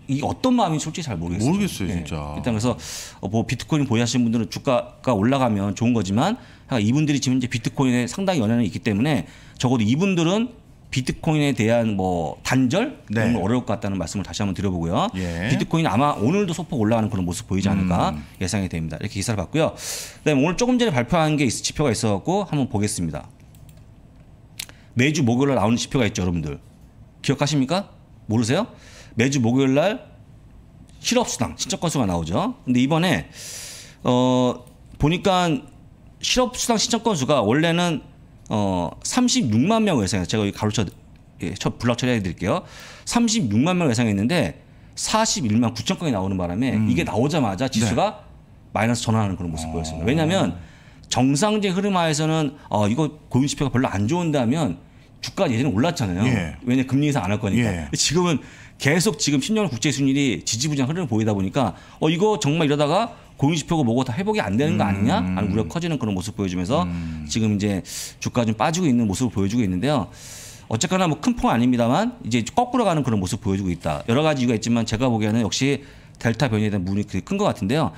이 어떤 마음인지 솔직히 잘 모르겠어요. 모르겠어요, 네. 진짜. 일단 그래서 어, 뭐 비트코인 보유하시는 분들은 주가가 올라가면 좋은 거지만 아, 이분들이 지금 이제 비트코인에 상당히 연연이 있기 때문에 적어도 이분들은 비트코인에 대한 뭐 단절 네. 그런 어려울 것 같다는 말씀을 다시 한번 드려보고요. 예. 비트코인 아마 오늘도 소폭 올라가는 그런 모습 보이지 않을까 음. 예상이 됩니다. 이렇게 기사를 봤고요. 그다음에 오늘 조금 전에 발표한 게 지표가 있어갖고 한번 보겠습니다. 매주 목요일에 나오는 지표가 있죠, 여러분들. 기억하십니까? 모르세요? 매주 목요일 날 실업수당 신청 건수가 나오죠. 근데 이번에 어 보니까 실업수당 신청 건수가 원래는 어 36만 명 예상해요. 제가 가로쳐 예, 블락 처리해 드릴게요. 36만 명 예상했는데 41만 9천 건이 나오는 바람에 음. 이게 나오자마자 네. 지수가 네. 마이너스 전환하는 그런 모습 어. 보였습니다. 왜냐하면 정상제 흐름 하에서는 어, 이거 고용 지표가 별로 안 좋은다면 주가 예전에 올랐잖아요. 예. 왜냐 금리 인상 안 할 거니까. 예. 지금은 계속 지금 10년 국제 순위이 지지부진한 흐름을 보이다 보니까 어 이거 정말 이러다가 공용지표고 뭐고 다 회복이 안 되는 거 아니냐 하는 음. 우려 커지는 그런 모습 보여주면서 음. 지금 이제 주가 좀 빠지고 있는 모습을 보여주고 있는데요. 어쨌거나 뭐 큰폭 아닙니다만 이제 거꾸로 가는 그런 모습 보여주고 있다. 여러 가지 이유가 있지만 제가 보기에는 역시 델타 변이에 대한 문이 큰 것 같은데요.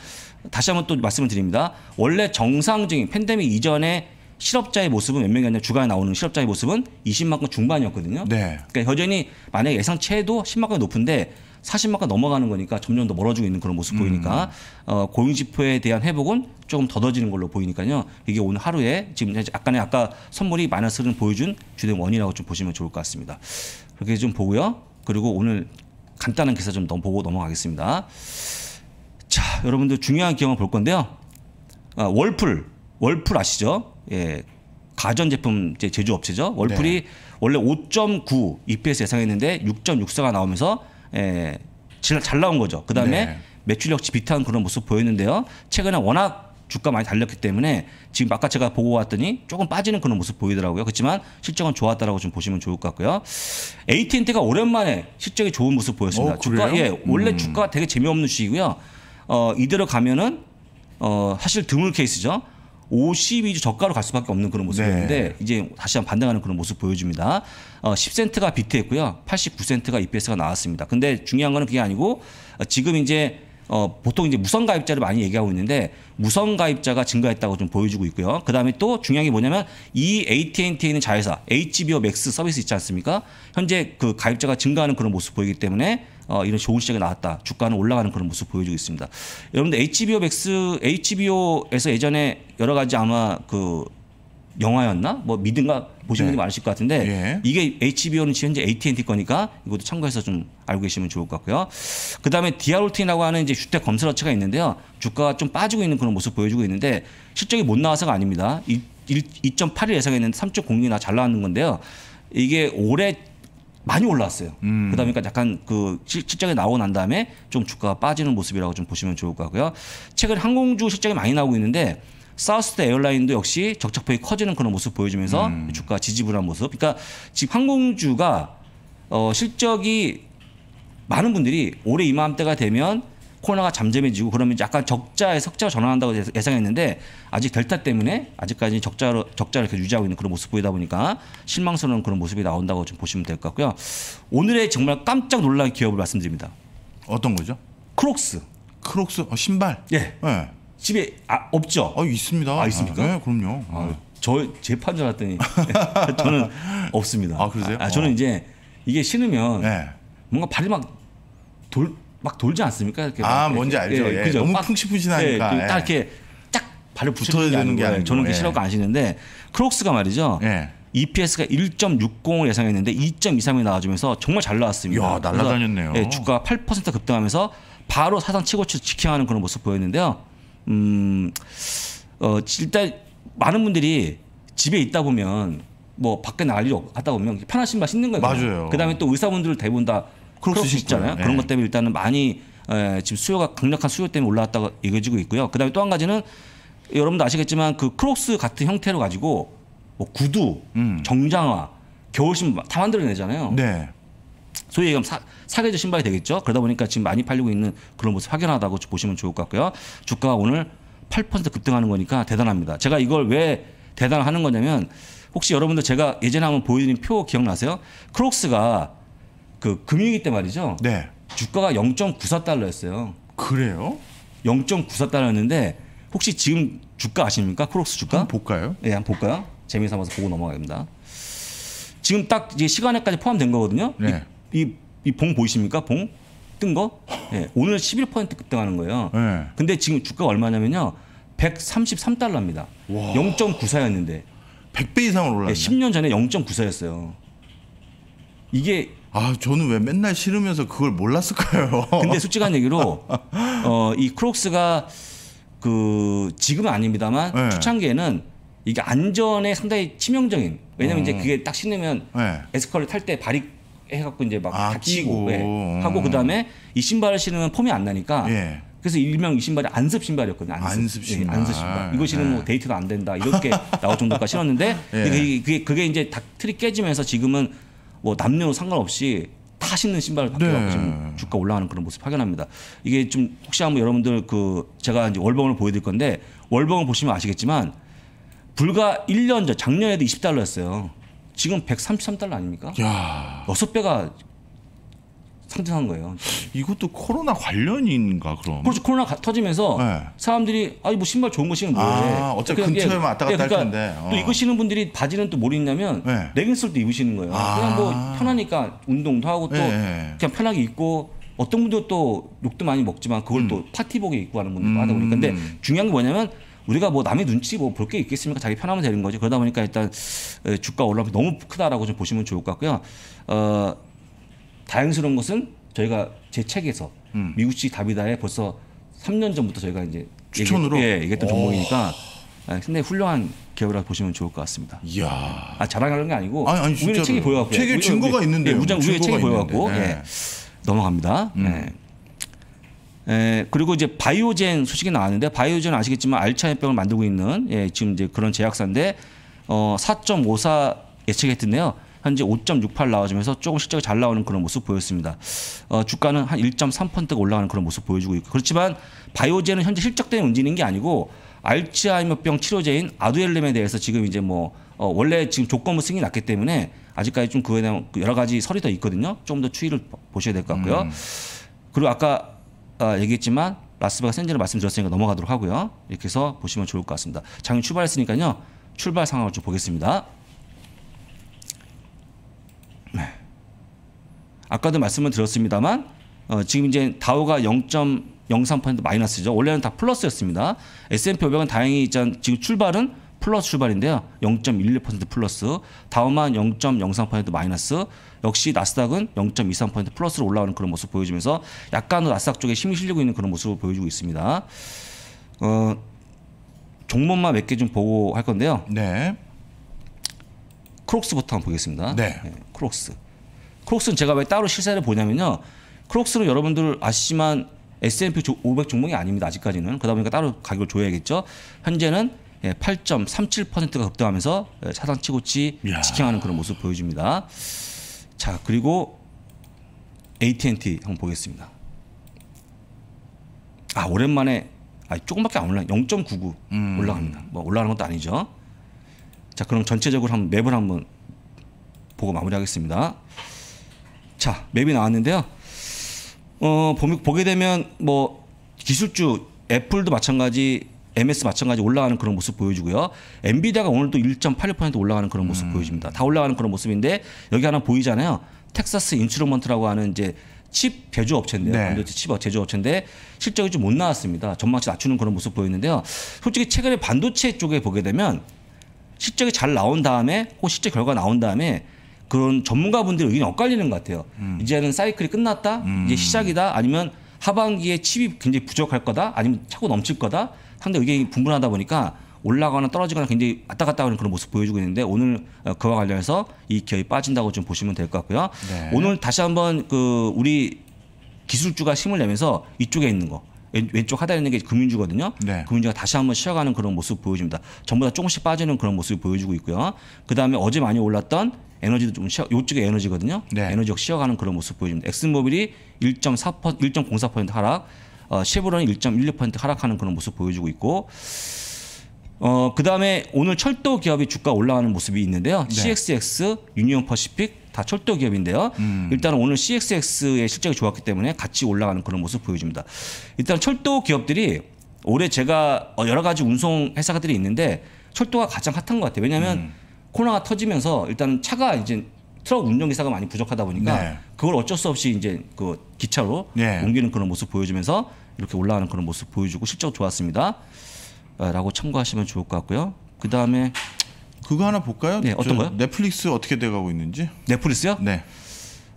다시 한번 또 말씀을 드립니다. 원래 정상적인 팬데믹 이전에 실업자의 모습은 몇 명이었냐 주간에 나오는 실업자의 모습은 20만 건 중반이었거든요. 네. 그러니까 여전히 만약 예상치에도 10만 건 높은데 40만 건 넘어가는 거니까 점점 더 멀어지고 있는 그런 모습 보이니까 음. 어, 고용지표에 대한 회복은 조금 더뎌지는 걸로 보이니까요. 이게 오늘 하루에 지금 약간의 아까 선물이 마이너스를 보여준 주된 원인이라고 좀 보시면 좋을 것 같습니다. 그렇게 좀 보고요. 그리고 오늘 간단한 기사 좀 보고 넘어가겠습니다. 자, 여러분들 중요한 기업을 볼 건데요. 아, 월풀, 월풀 아시죠? 예, 가전제품 제조업체죠. 월풀이 네. 원래 5.9 EPS 예상했는데 6.64가 나오면서 예, 잘 나온 거죠. 그 다음에 네. 매출 역시 비슷한 그런 모습 보였는데요. 최근에 워낙 주가 많이 달렸기 때문에 지금 아까 제가 보고 왔더니 조금 빠지는 그런 모습 보이더라고요. 그렇지만 실적은 좋았다라고 좀 보시면 좋을 것 같고요. AT&T가 오랜만에 실적이 좋은 모습 보였습니다. 어, 주가 예, 원래 음. 주가가 되게 재미없는 시이고요 어, 이대로 가면은 어, 사실 드물 케이스죠. 52주 저가로 갈 수밖에 없는 그런 모습이었는데 네. 이제 다시 한 번 반등하는 그런 모습 보여줍니다. 어, 10센트가 비트했고요. 89센트가 EPS가 나왔습니다. 근데 중요한 거는 그게 아니고 어, 지금 이제 어, 보통 이제 무선 가입자를 많이 얘기하고 있는데 무선 가입자가 증가했다고 좀 보여주고 있고요. 그다음에 또 중요한 게 뭐냐면 이 AT&T에 있는 자회사 HBO Max 서비스 있지 않습니까? 현재 그 가입자가 증가하는 그런 모습 보이기 때문에 어, 이런 좋은 시장이 나왔다. 주가는 올라가는 그런 모습 보여주고 있습니다. 여러분들 HBO 맥스 HBO에서 예전에 여러 가지 아마 그 영화였나 뭐 믿음가 보신 네. 분이 많으실 것 같은데 예. 이게 HBO는 현재 AT&T 거니까 이것도 참고해서 좀 알고 계시면 좋을 것 같고요. 그다음에 디아올틴이라고 하는 이제 주택 검설업체가 있는데요. 주가가 좀 빠지고 있는 그런 모습 보여주고 있는데 실적이 못 나와서가 아닙니다. 2.8일 예상했는데 3 0이나잘 나왔는 건데요. 이게 올해 많이 올라왔어요. 음. 그러다 보니까 약간 그 실적이 나오고 난 다음에 좀 주가가 빠지는 모습이라고 좀 보시면 좋을 것 같고요. 최근 항공주 실적이 많이 나오고 있는데 사우스트 에어라인도 역시 적착폭이 커지는 그런 모습 보여주면서 음. 주가 지지부한 모습. 그러니까 지금 항공주가 어 실적이 많은 분들이 올해 이맘때가 되면 코로나가 잠잠해지고 그러면 약간 적자에 석자로 전환한다고 예상했는데 아직 델타 때문에 아직까지 적자로 적자를 이렇 유지하고 있는 그런 모습 보이다 보니까 실망스러운 그런 모습이 나온다고 좀 보시면 될 것 같고요. 오늘의 정말 깜짝 놀란 기업을 말씀드립니다. 어떤 거죠? 크록스. 크록스 어, 신발. 예. 네. 집에 아, 없죠? 아, 있습니다. 아, 있습니까? 아, 네, 그럼요. 아, 네. 저제 판줄 알았더니 저는 없습니다. 아 그러세요? 아, 저는 어. 이제 이게 신으면 네. 뭔가 발이 막돌 막 돌지 않습니까? 이렇게 아 이렇게. 뭔지 알죠. 예, 예. 그죠? 너무 푹신푹신하니까 예, 그 예, 딱 이렇게 딱 발을 붙어야 되는 게 아니고 저는 그게 예. 싫어하고 아시는데 크록스가 말이죠. 예. EPS가 1.60을 예상했는데 2.23이 나와주면서 정말 잘 나왔습니다. 야 날라다녔네요. 예, 주가 8% 급등하면서 바로 사상 최고치를 직행하는 그런 모습 보였는데요. 음, 어, 일단 많은 분들이 집에 있다 보면 뭐 밖에 나갈 일이 없다 보면 편하신 맛 있는 거예요. 맞아요. 그다음에 또 의사분들 대부분 다 그럴 수있잖아요 네. 그런 것 때문에 일단은 많이 에, 예, 지금 수요가 강력한 수요 때문에 올라왔다고 얘기지고 해 있고요. 그다음에 또 한 가지는 여러분도 아시겠지만 그 크록스 같은 형태로 가지고 뭐 구두, 음. 정장화, 겨울 신발 다 만들어내잖아요. 네. 소위 얘기하면 사, 사계절 신발이 되겠죠. 그러다 보니까 지금 많이 팔리고 있는 그런 모습 확연하다고 보시면 좋을 것 같고요. 주가가 오늘 8% 급등하는 거니까 대단합니다. 제가 이걸 왜 대단하는 거냐면 혹시 여러분들 제가 예전에 한번 보여드린 표 기억나세요? 크록스가 그 금융위기 때 말이죠. 네. 주가가 0.94달러였어요. 그래요? 0.94달러였는데 혹시 지금 주가 아십니까? 크록스 주가? 한번 볼까요? 예, 네, 한번 볼까요? 재미삼아서 보고 넘어가겠습니다. 지금 딱 이제 시간에까지 포함된 거거든요. 네. 이봉 이 보이십니까? 봉? 뜬 거? 네, 오늘 11% 급등하는 거예요. 네. 근데 지금 주가가 얼마냐면요. 133달러입니다. 0.94였는데. 100배 이상 올랐네. 네, 예, 10년 전에 0.94였어요. 이게 아, 저는 왜 맨날 싫으면서 그걸 몰랐을까요? 근데 솔직한 얘기로 어, 이 크록스가 그 지금은 아닙니다만 네. 초창기에는 이게 안전에 상당히 치명적인 왜냐면 어. 이제 그게 딱 신으면 네. 에스컬을 탈 때 발이 해갖고 이제 막 아, 다치고 예, 하고 음. 그다음에 이 신발을 신으면 폼이 안 나니까 예. 그래서 일명 이 신발이 안습 신발이었거든요. 안습, 안습 예, 신발. 예, 안습 신발. 이거 예. 신으면 뭐 데이트도 안 된다 이렇게 나올 정도까지 신었는데 그게, 예. 그게 그게 이제 닥틀이 깨지면서 지금은 뭐 남녀 상관없이 다 신는 신발을 네. 바뀌어서 지금 주가 올라가는 그런 모습 확인합니다. 이게 좀 혹시 한번 여러분들 그 제가 이제 월봉을 보여드릴 건데 월봉을 보시면 아시겠지만 불과 1년 전 작년에도 20달러였어요. 지금 133달러 아닙니까? 야. 6배가 상승한 거예요. 이것도 코로나 관련인가 그럼? 그렇죠. 코로나 가, 터지면서 네. 사람들이 아니 뭐 신발 좋은 거 신으면 뭐해. 아, 어차피 그러니까 근처에 왔다 예, 갔다 그러니까 할 텐데. 어. 또 입으시는 분들이 바지는 또뭘 입냐면 네. 레깅스를 또 입으시는 거예요. 아. 그냥 뭐 아. 편하니까 운동도 하고 또 네, 네. 그냥 편하게 입고 어떤 분도 또 욕도 많이 먹지만 그걸 음. 또 파티복에 입고 하는 분들도 음. 하다 보니까 근데 음. 중요한 게 뭐냐면 우리가 뭐 남의 눈치 뭐 볼 게 있겠습니까? 자기 편하면 되는 거죠. 그러다 보니까 일단 주가 올라오면 너무 크다라고 좀 보시면 좋을 것 같고요. 어, 다행스러운 것은 저희가 제 책에서 음. 미국식 다비다에 벌써 3년 전부터 저희가 이제 추천으로 얘기, 예, 얘기했던 종목이니까 아, 근데 훌륭한 기업이라고 보시면 좋을 것 같습니다. 이야. 아, 자랑하는 게 아니고 아니, 아니, 우리의 책이 보여갖고 책에 증거가 있는데 예, 우장 우리의 책이 보여갖고 예, 넘어갑니다. 음. 예. 에 예, 그리고 이제 바이오젠 소식이 나왔는데 바이오젠 아시겠지만 알츠하이머병을 만들고 있는 예, 지금 이제 그런 제약사인데 어, 4.54 예측했던데요. 현재 5.68 나와주면서 조금 실적이 잘 나오는 그런 모습 보였습니다. 어, 주가는 한 1.3%가 올라가는 그런 모습 보여주고 있고 그렇지만 바이오제는 현재 실적 때문에 움직이는 게 아니고 알츠하이머병 치료제인 아두엘렘에 대해서 지금 이제 뭐 어, 원래 지금 조건부 승인이 났기 때문에 아직까지 좀 그에 대한 그 여러 가지 설이 더 있거든요. 좀 더 추이를 보셔야 될 것 같고요. 음. 그리고 아까 어, 얘기했지만 라스베가센즈를 말씀드렸으니까 넘어가도록 하고요. 이렇게 해서 보시면 좋을 것 같습니다. 장이 출발했으니까요. 출발 상황을 좀 보겠습니다. 아까도 말씀을 드렸습니다만 어, 지금 이제 다우가 0.03% 마이너스죠. 원래는 다 플러스였습니다. S&P 500은 다행히 이제 지금 출발은 플러스 출발인데요. 0.11% 플러스, 다우만 0.03% 마이너스, 역시 나스닥은 0.23% 플러스로 올라오는 그런 모습 을 보여주면서 약간 나스닥 쪽에 힘이 실리고 있는 그런 모습을 보여주고 있습니다. 어, 종목만 몇 개 좀 보고 할 건데요. 네. 크록스부터 한번 보겠습니다. 네. 네 크록스. 크록스는 제가 왜 따로 실세를 보냐면요. 크록스는 여러분들 아시지만 S&P 500 종목이 아닙니다. 아직까지는. 그러다 보니까 따로 가격을 줘야겠죠. 현재는 8.37%가 예, 급등하면서 예, 차단 치고치 직행하는 그런 모습 보여줍니다. 자, 그리고 AT&T 한번 보겠습니다. 아, 오랜만에 아, 조금밖에 안 올라. 0.99 음. 올라갑니다. 뭐 올라가는 것도 아니죠. 자, 그럼 전체적으로 한번 맵을 한번 보고 마무리하겠습니다. 자, 맵이 나왔는데요. 어, 보게 되면 뭐 기술주 애플도 마찬가지 MS 마찬가지 올라가는 그런 모습 보여주고요. 엔비디아가 오늘도 1 8 올라가는 그런 모습 음. 보여줍니다. 다 올라가는 그런 모습인데 여기 하나 보이잖아요. 텍사스 인슈로먼트라고 하는 이제 칩 제조 업체인데요. 네. 칩 제조 업체인데 실적이 좀 못 나왔습니다. 전망치 낮추는 그런 모습 보였는데요. 솔직히 최근에 반도체 쪽에 보게 되면 실적이 잘 나온 다음에 혹 그 실제 결과 나온 다음에 그런 전문가분들 의견이 엇갈리는 것 같아요. 음. 이제는 사이클이 끝났다, 음. 이제 시작이다, 아니면 하반기에 칩이 굉장히 부족할 거다, 아니면 차고 넘칠 거다. 상당히 의견이 분분하다 보니까 올라가거나 떨어지거나 굉장히 왔다 갔다 하는 그런 모습 보여주고 있는데 오늘 어, 그와 관련해서 이 기업이 빠진다고 좀 보시면 될 것 같고요. 네. 오늘 다시 한번 그 우리 기술주가 힘을 내면서 이쪽에 있는 거 왼쪽 하단에 있는 게 금융주거든요. 네. 금융주가 다시 한번 쉬어가는 그런 모습 보여줍니다. 전부 다 조금씩 빠지는 그런 모습을 보여주고 있고요. 그 다음에 어제 많이 올랐던 에너지도 좀 쉬어 요쪽에 에너지거든요. 네. 에너지 가 쉬어가는 그런 모습 보여줍니다. 엑스모빌이 1.4% 1.04% 하락, 어, 쉐보론이 1.16% 하락하는 그런 모습 보여주고 있고 어, 그다음에 오늘 철도 기업이 주가 올라가는 모습이 있는데요. 네. CXX, 유니온 퍼시픽 다 철도 기업인데요. 음. 일단은 오늘 CXX의 실적이 좋았기 때문에 같이 올라가는 그런 모습 보여줍니다. 일단 철도 기업들이 올해 제가 어, 여러 가지 운송 회사들이 있는데 철도가 가장 핫한 것 같아요. 왜냐하면 음. 코로나가 터지면서 일단 차가 이제 트럭 운전기사가 많이 부족하다 보니까 네. 그걸 어쩔 수 없이 이제 그 기차로 네. 옮기는 그런 모습 보여주면서 이렇게 올라가는 그런 모습 보여주고 실적 좋았습니다. 아, 라고 참고하시면 좋을 것 같고요. 그 다음에 그거 하나 볼까요? 네, 어떤 거요? 넷플릭스 어떻게 돼가고 있는지. 넷플릭스요? 네.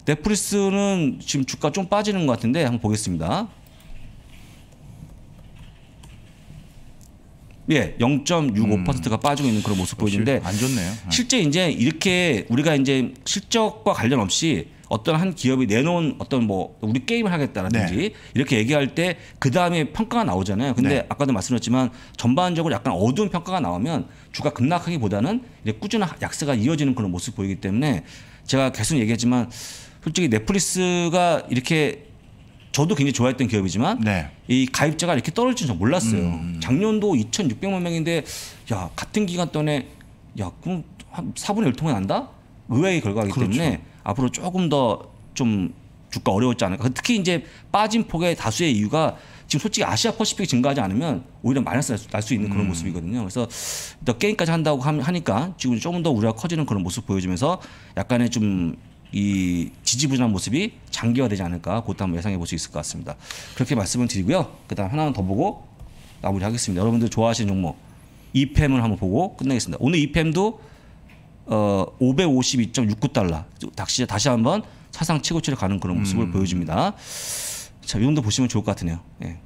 넷플릭스는 지금 주가 좀 빠지는 것 같은데 한번 보겠습니다. 예, 0.65%가 음. 빠지고 있는 그런 모습 보이는데 안 좋네요. 예. 실제 이제 이렇게 우리가 이제 실적과 관련 없이 어떤 한 기업이 내놓은 어떤 뭐 우리 게임을 하겠다라든지 네. 이렇게 얘기할 때그 다음에 평가가 나오잖아요. 근데 네. 아까도 말씀드렸지만 전반적으로 약간 어두운 평가가 나오면 주가 급락하기보다는 꾸준한 약세가 이어지는 그런 모습 보이기 때문에 제가 계속 얘기하지만 솔직히 넷플릭스가 이렇게 저도 굉장히 좋아했던 기업이지만 네. 이 가입자가 이렇게 떨어질 줄 몰랐어요. 음. 음. 작년도 2,600만 명인데 야 같은 기간 동안에 야 그럼 한 4분의 1통이 난다? 의외의 결과이기 그렇죠. 때문에 앞으로 조금 더 좀 주가 어려웠지 않을까. 그러니까 특히 이제 빠진 폭의 다수의 이유가 지금 솔직히 아시아 퍼시픽이 증가하지 않으면 오히려 마이너스 날 수 있는 그런 음. 모습이거든요. 그래서 일 게임까지 한다고 하니까 지금 조금 더 우려가 커지는 그런 모습 보여주면서 약간의 좀 이 지지부진한 모습이 장기화되지 않을까 그것도 한번 예상해 볼 수 있을 것 같습니다. 그렇게 말씀을 드리고요. 그다음 하나만 더 보고 마무리하겠습니다. 여러분들 좋아하시는 종목 이팸을 한번 보고 끝내겠습니다. 오늘 이팸도 어, 552.69달러 다시 다시 한번 사상 최고치를 가는 그런 모습을 음. 보여줍니다. 자, 이 정도 보시면 좋을 것같네요 예.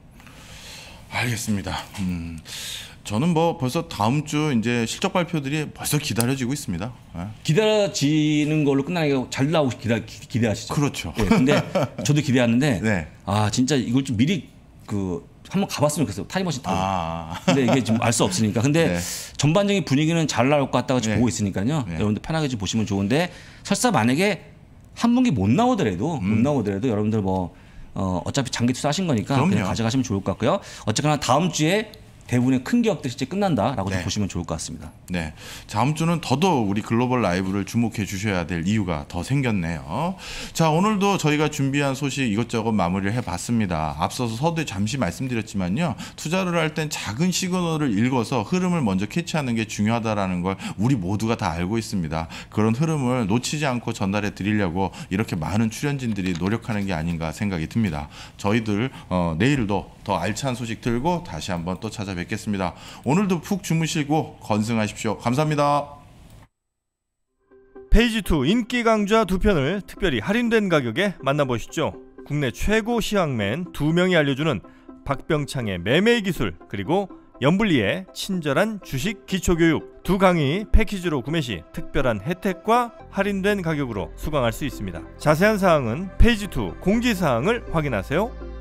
알겠습니다. 음. 저는 뭐 벌써 다음 주 이제 실적 발표들이 벌써 기다려지고 있습니다. 네. 기다려지는 걸로 끝나니까 잘 나오고 기다 기대하시죠. 그렇죠. 네, 근데 저도 기대하는데 네. 아 진짜 이걸 좀 미리 그 한번 가봤으면 좋겠어요. 타임머신 타고. 아. 근데 이게 지알수 없으니까. 근데 네. 전반적인 분위기는 잘 나올 것 같다가 지금 네. 보고 있으니까요. 네. 여러분들 편하게 좀 보시면 좋은데 설사 만약에 한 분기 못 나오더라도 음. 못 나오더라도 여러분들 뭐 어, 어차피 장기 투자하신 거니까 가져가시면 좋을 것 같고요. 어쨌거나 다음 주에 대부분의 큰 기업들 이제 끝난다라고 네. 좀 보시면 좋을 것 같습니다. 네, 다음 주는 더더욱 우리 글로벌 라이브를 주목해 주셔야 될 이유가 더 생겼네요. 자, 오늘도 저희가 준비한 소식 이것저것 마무리를 해봤습니다. 앞서서 서두에 잠시 말씀드렸지만요, 투자를 할 땐 작은 시그널을 읽어서 흐름을 먼저 캐치하는 게중요하다는걸 우리 모두가 다 알고 있습니다. 그런 흐름을 놓치지 않고 전달해 드리려고 이렇게 많은 출연진들이 노력하는 게 아닌가 생각이 듭니다. 저희들 어, 내일도 더 알찬 소식 들고 다시 한번 또 찾아뵙겠습니다. 오늘도 푹 주무시고 건승하십시오. 감사합니다. 페이지2 인기 강좌 두 편을 특별히 할인된 가격에 만나보시죠. 국내 최고 시황맨 두 명이 알려주는 박병창의 매매 기술 그리고 연불리의 친절한 주식 기초교육 두 강의 패키지로 구매 시 특별한 혜택과 할인된 가격으로 수강할 수 있습니다. 자세한 사항은 페이지2 공지사항을 확인하세요.